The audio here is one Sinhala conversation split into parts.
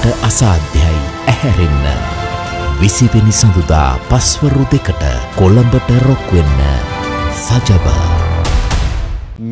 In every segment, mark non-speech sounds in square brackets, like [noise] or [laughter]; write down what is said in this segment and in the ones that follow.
දෙකට අසාධ්‍යයි ඇහැරෙන්න. විසිවෙනි සඳුදා පස්වරු දෙකට කොළඹට රොක්වෙන්න සජබා.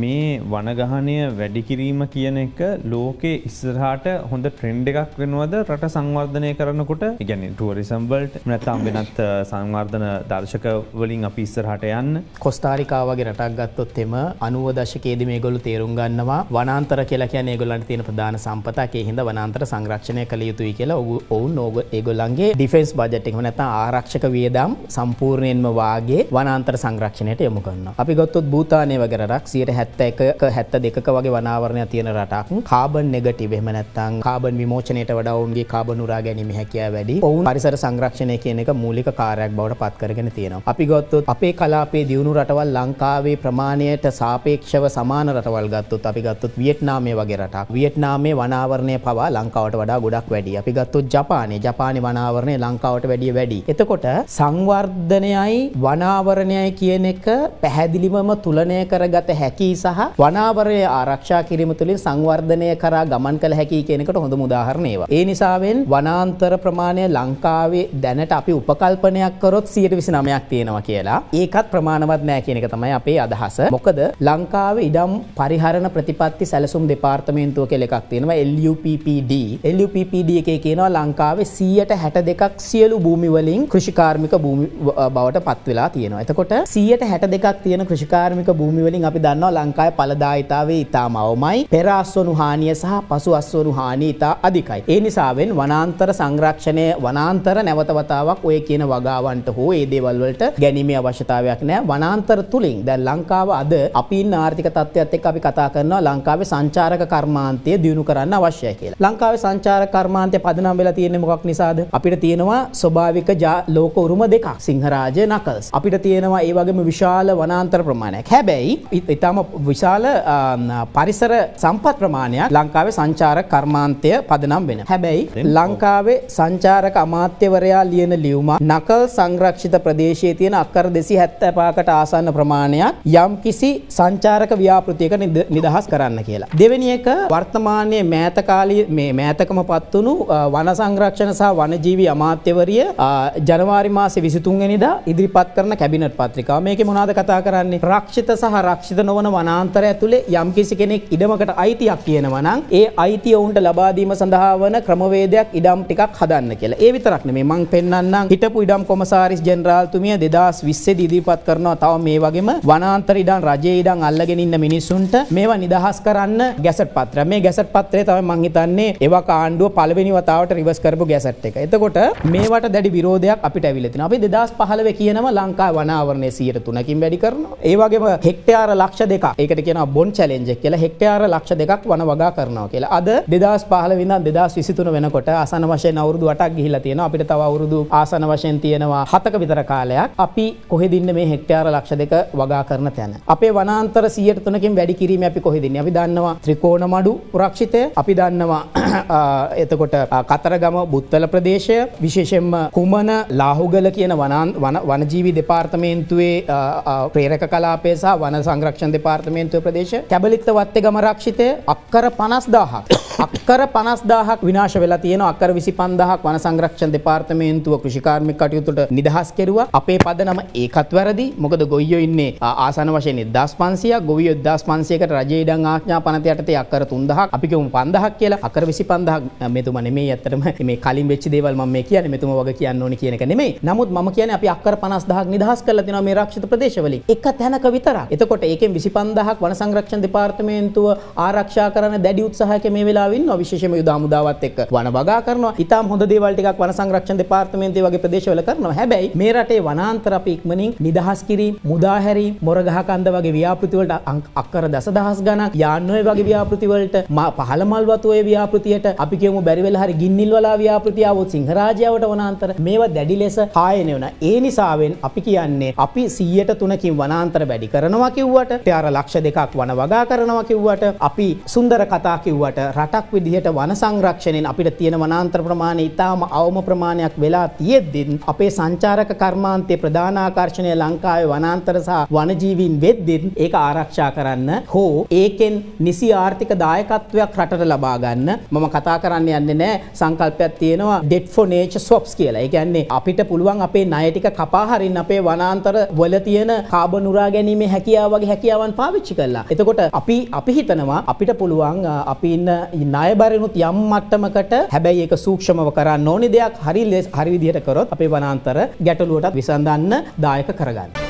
මේ මේ වනගහනය වැඩි කිරීම කියන එක ලෝකේ ඉස්සරහට හොඳ ට්‍රෙන්ඩ් එකක් වෙනවද රට සංවර්ධනය කරනකොට ඉගැන ටුවරිසම්බල්ට නැතම් වෙනත් සංවර්ධන දර්ශක වලින් අපි ඉස්සරහට යන්න කොස්ටාරිකාවගේ රටක් ගත්තොත් එම අනුව දශකයේද මේ ගොලු තේරුම් ගන්නවා වනන්තර කියලා කියන ගොලන්ට තියෙන ප්‍රධාන සම්පතකේ හිද වනන්තර සංරක්ෂණය කළ යුතුයි කියලා ඔවුන් නෝග ඒගොල්ලන්ගේ ඩිෆෙන්ස් බජට් එක නැත ආරක්ෂක වියදම් සම්පූර්ණයෙන්ම වාගේ වනන්තර සංරක්ෂණයට යොමු කරන්න අපි ගොත්තොත් භූතානය වගරක් සියට හැත්ත එක එකක හැත්ත දෙකක වගේ වනාවරණය තියෙන රටක් කාබන් නෙගටිව් එහෙම නැත්නම් කාබන් විමෝචනයට වඩා ඔවුන්ගේ කාබන් උරා ගැනීම හැකියාව වැඩි. ඔවුන් පරිසර සංරක්ෂණය කියන එක මූලික කාර්යයක් බවට පත් කරගෙන තියෙනවා. අපි ගත්තොත් අපේ කලාපයේ දියුණු රටවල් ලංකාවේ ප්‍රමාණයට සාපේක්ෂව සමාන රටවල් ගත්තොත් අපි ගත්තොත් වියට්නාමයේ වගේ රටක්. වියට්නාමයේ වනාවරණය පවා ලංකාවට වඩා ගොඩක් වැඩි. අපි ගත්තොත් ජපානයේ ජපානයේ වනාවරණය ලංකාවට වැඩිය වැඩි. එතකොට සංවර්ධනයයි වනාවරණයයි කියන එක පැහැදිලිවම තුලනය කරගත හැකි සහ වනාවරය ආරක්ෂා කිරීම තුළින් සංවර්ධනය කරා ගමන් කළ හැකි කෙනෙකට හොඳ මුදාහරණේවා. ඒ නිසාවෙන් වනාන්තර ප්‍රමාණය ලංකාවේ දැනට අපි උපකල්පනයක් කරොත් සියට විසි නමයක් තියෙනවා කියලා ඒකත් ප්‍රමාණවත් නෑ කියනක තමයි අපේ අදහස මොකද ලංකාව ඉඩම් පරිහරණ ප්‍රතිපත්ති සැලසුම් දෙපාර්තමේන්තුව කෙ එකක් තියෙනවා LUPPD LUPPD එක කියනවා ලංකාවේ සීයට හැට දෙකක් සියලු භූමිවලින් කෘෂිකාර්මික භූමි බවට පත්වෙලා තියෙනවා එතකොට සීයට හැට දෙකක් තියෙන කෘෂිකාර්මික භූමිවලින් අපි දන්නවා ලංකායි පලදායිතාවේ ඉතාම අවමයි පෙර අස්වනු හානිය සහ පසු අස්වනු හානී ඉතා අධිකයි. ඒ නිසාවෙන් වනාන්තර සංරක්ෂණය වනාන්තර නැවතවතාවක් ඔය කියන වගාවන්ට හෝ ඒ දේවල්වලට ගැනීමේ අවශ්‍යතාවයක් නෑ වනාන්තර තුළින් දැන් ලංකාව අද අපින් ආර්ථික තත්ත්වයක්ත් එක් අපි කතා කරනවා ලංකාවේ සංචාරක කර්මාන්තය දියුණු කරන්න අවශ්‍යය කියලා. ලංකාවේ සංචාර කර්මාන්තය පදනම් වෙලා තියෙන්නේ මොකක් නිසාද? අපිට තියෙනවා ස්වභාවික ලෝක උරුම දෙකක් සිංහරාජ නකල්ස්. අපිට තියෙනවා ඒ වගේම විශාල වනාන්තර ප්‍රමාණයක්. හැබැයි ඊටාම විශාල විශාල පරිසර සම්පත් ප්‍රමාණයක් ලංකාවේ සංචාර කර්මාන්තය පදනම් වෙන. හැබැයි ලංකාවේ සංචාරක අමාත්‍යවරයා ලියන ලියුම නකල් සංරක්ෂිත ප්‍රදේශයේ තියෙන අක්කර 275කට ආසන්න ප්‍රමාණයක් යම්කිසි සංචාරක ව්‍යාපෘතියක නිදහස් කරන්න කියලා. දෙවෙනි එක වර්තමානයේ මෑත කාලයේ මේ මෑතකම පත් වුණු වන සංරක්ෂණ සහ වනජීවි අමාත්‍යවරිය ජනවාරි මාසේ 23 වෙනිදා ඉදිරිපත් කරන කැබිනට් පත්‍රිකාව. මේකේ මොනවද කතා කරන්නේ? රක්ෂිත සහ රක්ෂිත නොවන වනාන්තර අතර ඇතුලේ යම්කිසි කෙනෙක් ඉඩමකට අයිතියක් කියනවා නම් ඒ අයිතිය උන්ට ලබා දීම සඳහා වන ක්‍රමවේදයක් ඉඩම් ටිකක් හදන්න කියලා. ඒ විතරක් නෙමෙයි මං පෙන්වන්නම් හිටපු ඉඩම් කොමසාරිස් ජෙනරාල්තුමිය 2020 දී ඉදිරිපත් කරනවා තව මේ වගේම වනාන්තර ඉඩම් රජයේ ඉඩම් අල්ලගෙන ඉන්න මිනිස්සුන්ට මේවා නිදහස් කරන්න ගැසට් පත්‍රය. මේ ගැසට් පත්‍රය තමයි මං හිතන්නේ ඒවා කාණ්ඩුව පළවෙනි වතාවට රිවර්ස් කරපු ගැසට් එක. එතකොට මේවට දැඩි විරෝධයක් අපිට ඇවිල්ලා තියෙනවා. අපි 2015 කියනවා ලංකා වනාවරණය 103කින් වැඩි කරනවා. ඒ වගේම හෙක්ටයාර ලක්ෂ දෙකක්. ඒකට කියන බොන් චලෙන්ජ කියල හෙක්ටයාර ලක්ෂ දෙකක් වන වගා කරනවා කියලා අද දෙදස් පහල විඳ දෙදස් විසිතුන වෙනකොට ආසන වශයෙන් අවුරුදු වටක් ගිහිල තියෙන අපිට තව අවුරුදු ආසන වශයෙන් තියෙනවා හතක විතර කාලයක් අපි කොහෙදින්න මේ හෙක්ටයාර ලක්ෂ දෙක වගා කරන තැන අපේ වනාන්තර සියයට තුනකින් වැඩි කිරීම අපි කොහෙදින්න අපි දන්නවා ත්‍රිකෝණ මඩු පුරක්ෂිතය අපි දන්නවා එතකොට කතරගම බුත්තල ප්‍රදේශය විශේෂෙන්ම කුමන ලාහුගල කියන වනජීවි දෙපාර්තමේන්තුවේ ප්‍රේරක කලාපේ සහ වන සංරක්ෂණ දෙපාර්තමේන්තුව ප්‍රදේශ කැබලිත්ත වත්තේ ගම රක්ෂිතය අක්කර 50000ක්. [coughs] අක්කර 50000ක් විනාශ වෙලා තියෙනවා. අක්කර 25000ක් වන සංරක්ෂණ දෙපාර්තමේන්තුව කෘෂිකාර්මික කටයුතු වලට නිදහස් කෙරුවා. අපේ පදනම ඒකත් වැරදි. මොකද ගොයියෝ ඉන්නේ ආසන වශයෙන් 1500ක්, ගොවියෝ 1500කට රජයේ ඉඩම් ආඥා පනත යටතේ අක්කර 3000ක්, අපි කියමු 5000ක් කියලා. අක්කර 25000ක් මෙතුමා නෙමෙයි ඇත්තටම මේ කලින් වෙච්ච දේවල් මම මේ කියන්නේ මෙතුමා වගේ කියන්න ඕනේ කියන එක නෙමෙයි. නමුත් මම කියන්නේ අපි අක්කර 50000ක් නිදහස් කරලා තියෙනවා මේ ආරක්ෂිත ප්‍රදේශවලින්. එක තැනක විතරක්. එතකොට ඒකෙන් 25000ක් වන සංරක්ෂණ දෙපාර්තමේන්තුව ආරක්ෂා කරන දැඩි උත්සාහයක මේ වෙලාවෙ ඉන්නවා. විශේෂම යුද හමුදාවත් එක්ක වන වගා කරනවා. ඉතාම හොඳ දේවල් ටිකක් වන සංරක්ෂණ දෙපාර්තමේන්තුවේ වගේ ප්‍රදේශවල කරනවා. හැබැයි මේ රටේ වනාන්තර අපි ඉක්මනින් නිදහස් කිරීම, මුදාහැරීම, මොරගහ කන්ද වගේ ව්‍යාපෘති වලට අක්කර දසදහස් ගණක් යාන් ඔය වගේ ව්‍යාපෘති වලට පහළ මල් වතු ඔය ව්‍යාපෘතියට අපි කියමු බැරි වෙලා හරි ගින්නිල් වලා ව්‍යාපෘතිය આવොත් සිංහරාජයාවට වනාන්තර මේවා දැඩි ලෙස හායන වෙනවා. ඒ නිසාවෙන් අපි කියන්නේ අපි 103කින් වනාන්තර වැඩි කරනවා කිව්වට, ත්‍යාර ලක්ෂ දෙකක් වන වගා කරනවා කිව්වට, අපි සුන්දර කතා කිව්වට රටක් විදි විදිහට වන සංරක්ෂණයෙන් අපිට තියෙන වනාන්තර ප්‍රමාණය ඉතාම අවම ප්‍රමාණයක් වෙලා තියෙද්දී අපේ සංචාරක කර්මාන්තයේ ප්‍රධාන ආකර්ෂණය ලංකාවේ වනාන්තර සහ වනජීවීන් වෙද්දී ඒක ආරක්ෂා කරන්න හෝ ඒකෙන් නිසි ආර්ථික දායකත්වයක් රටට ලබා ගන්න මම කතා කරන්න යන්නේ නැහැ සංකල්පයක් තියෙනවා debt for nature swaps කියලා. ඒ කියන්නේ අපිට පුළුවන් අපේ ණය ටික කපා හරින්න අපේ වනාන්තර වල තියෙන කාබන් උරා ගැනීමේ හැකියාව වගේ හැකියාවන් පාවිච්චි කරලා. එතකොට අපි අපි හිතනවා අපිට පුළුවන් අපි ඉන්න ණය රයබරනුත් යම් මට්ටමකට හැබැයි ඒක සූක්ෂමව කරන්න ඕනි දෙයක් හරි හරි විදිහට කරොත් අපේ වනාන්තර ගැටලුවටත් විසඳන්න දායක කරගන්න.